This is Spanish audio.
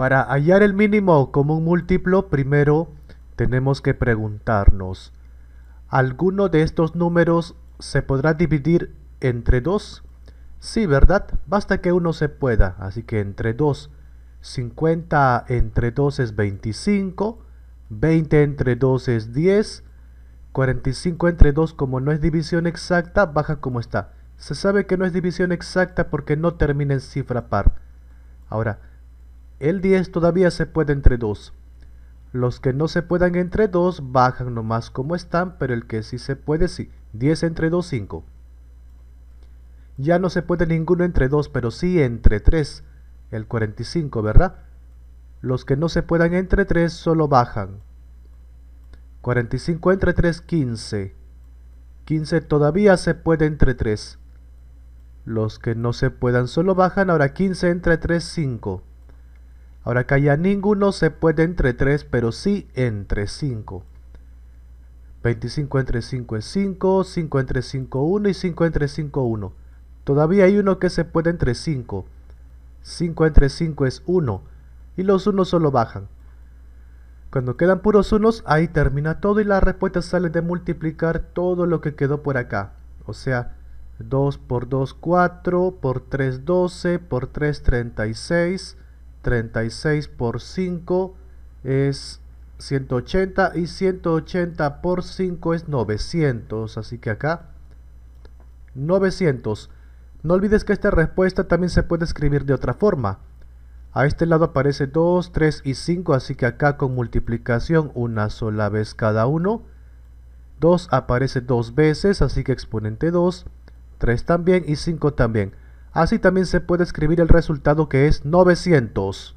Para hallar el mínimo común múltiplo, primero tenemos que preguntarnos, ¿alguno de estos números se podrá dividir entre 2? Sí, ¿verdad? Basta que uno se pueda, así que entre 2. 50 entre 2 es 25, 20 entre 2 es 10, 45 entre 2 como no es división exacta, baja como está. Se sabe que no es división exacta porque no termina en cifra par. Ahora, el 10 todavía se puede entre 2. Los que no se puedan entre 2 bajan nomás como están, pero el que sí se puede sí. 10 entre 2, 5. Ya no se puede ninguno entre 2, pero sí entre 3. El 45, ¿verdad? Los que no se puedan entre 3 solo bajan. 45 entre 3, 15. 15 todavía se puede entre 3. Los que no se puedan solo bajan. Ahora 15 entre 3, 5. Ahora acá ya ninguno se puede entre 3, pero sí entre 5. 25 entre 5 es 5, 5 entre 5 1 y 5 entre 5 1. Todavía hay uno que se puede entre 5. 5 entre 5 es 1 y los unos solo bajan. Cuando quedan puros unos, ahí termina todo y la respuesta sale de multiplicar todo lo que quedó por acá. O sea, 2 por 2, 4, por 3, 12, por 3, 36, 36 por 5 es 180 y 180 por 5 es 900, así que acá 900. No olvides que esta respuesta también se puede escribir de otra forma. A este lado aparece 2, 3 y 5, así que acá con multiplicación una sola vez cada uno. 2 aparece dos veces, así que exponente 2, 3 también y 5 también. Así también se puede escribir el resultado que es 900.